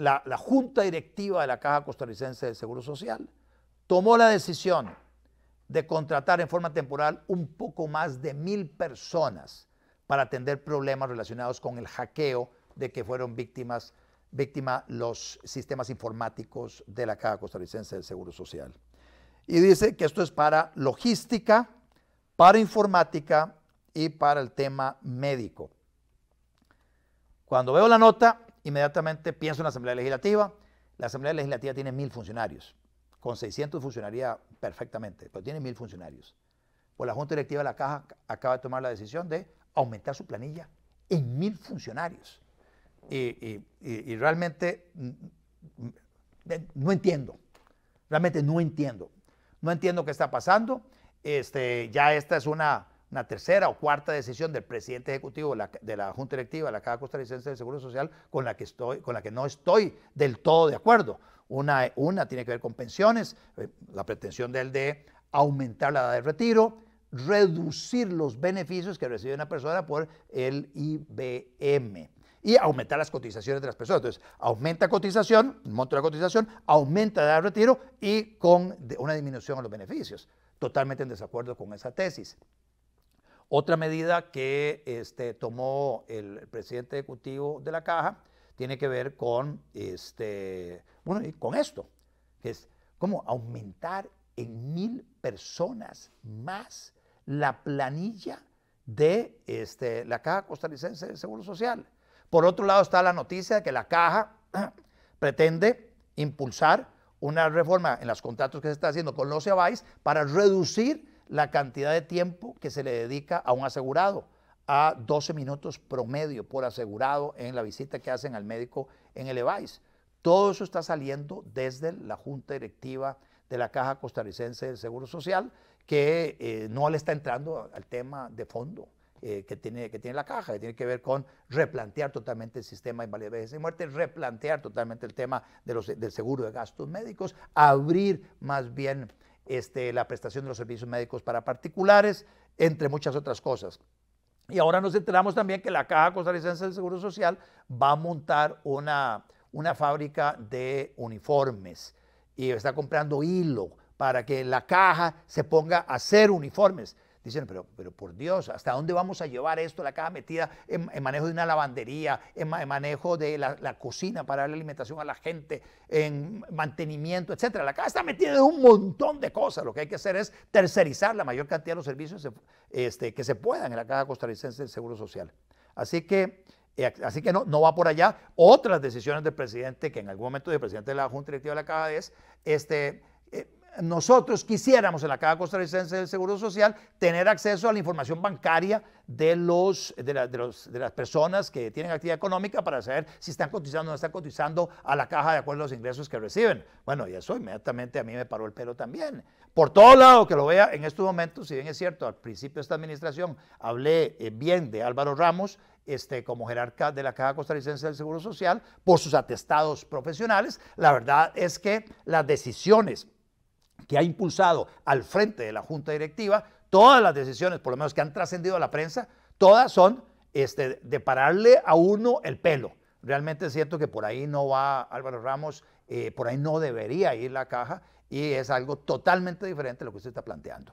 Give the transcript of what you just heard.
la, junta directiva de la Caja Costarricense del Seguro Social tomó la decisión de contratar en forma temporal un poco más de mil personas para atender problemas relacionados con el hackeo de que fueron víctimas víctima los sistemas informáticos de la Caja Costarricense del Seguro Social. Y dice que esto es para logística, para informática y para el tema médico. Cuando veo la nota, inmediatamente pienso en la Asamblea Legislativa. La Asamblea Legislativa tiene mil funcionarios. Con 600 funcionaría perfectamente, pero tiene mil funcionarios. Pues la Junta Directiva de la Caja acaba de tomar la decisión de aumentar su planilla en mil funcionarios. Y, y realmente mm, mm, no entiendo, realmente no entiendo. No entiendo qué está pasando. Este, ya esta es una una tercera o cuarta decisión del presidente ejecutivo de la, Junta Directiva de la Caja Costarricense del Seguro Social con la que, estoy, con la que no estoy del todo de acuerdo. Una, tiene que ver con pensiones, eh, la pretensión del de aumentar la edad de retiro, reducir los beneficios que recibe una persona por el IBM y aumentar las cotizaciones de las personas. Entonces, aumenta cotización, monto de la cotización, aumenta la edad de retiro y con una disminución en los beneficios. Totalmente en desacuerdo con esa tesis. Otra medida que este, tomó el, presidente ejecutivo de la caja tiene que ver con, este, con esto, que es cómo aumentar en mil personas más la planilla de este, la Caja Costarricense de Seguro Social. Por otro lado está la noticia de que la Caja pretende impulsar una reforma en los contratos que se está haciendo con los Cabais para reducir la cantidad de tiempo que se le dedica a un asegurado, a 12 minutos promedio por asegurado en la visita que hacen al médico en el EVAIS. Todo eso está saliendo desde la Junta Directiva de la Caja Costarricense del Seguro Social, que eh, no le está entrando al tema de fondo eh, que, tiene, que tiene la Caja, que tiene que ver con replantear totalmente el sistema de invalidez, y muerte, replantear totalmente el tema de los, del seguro de gastos médicos, abrir más bien este, la prestación de los servicios médicos para particulares, entre muchas otras cosas. Y ahora nos enteramos también que la Caja Costarricense del Seguro Social va a montar una, una fábrica de uniformes y está comprando hilo para que la caja se ponga a hacer uniformes. Dicen, pero, pero por Dios, ¿hasta dónde vamos a llevar esto? La caja metida en, manejo de una lavandería, en, manejo de la, cocina para darle alimentación a la gente, en mantenimiento, etcétera. La caja está metida en un montón de cosas. Lo que hay que hacer es tercerizar la mayor cantidad de los servicios este, que se puedan en la caja costarricense del Seguro Social. Así que eh, Así que no, no va por allá. Otras decisiones del presidente, que en algún momento el presidente de la Junta Directiva de la Caja es este, nosotros quisiéramos en la Caja Costarricense del Seguro Social tener acceso a la información bancaria de, los, de, las personas que tienen actividad económica para saber si están cotizando o no están cotizando a la caja de acuerdo a los ingresos que reciben. Bueno, y eso inmediatamente a mí me paró el pelo también. Por todo lado que lo vea en estos momentos, si bien es cierto, al principio de esta administración hablé eh, bien de Álvaro Ramos, este, como jerarca de la Caja Costarricense del Seguro Social, por sus atestados profesionales, la verdad es que las decisiones que ha impulsado al frente de la Junta Directiva, todas las decisiones, por lo menos que han trascendido a la prensa, todas son este, de pararle a uno el pelo. Realmente es cierto que por ahí no va Álvaro Ramos, eh, por ahí no debería ir la caja y es algo totalmente diferente a lo que usted está planteando.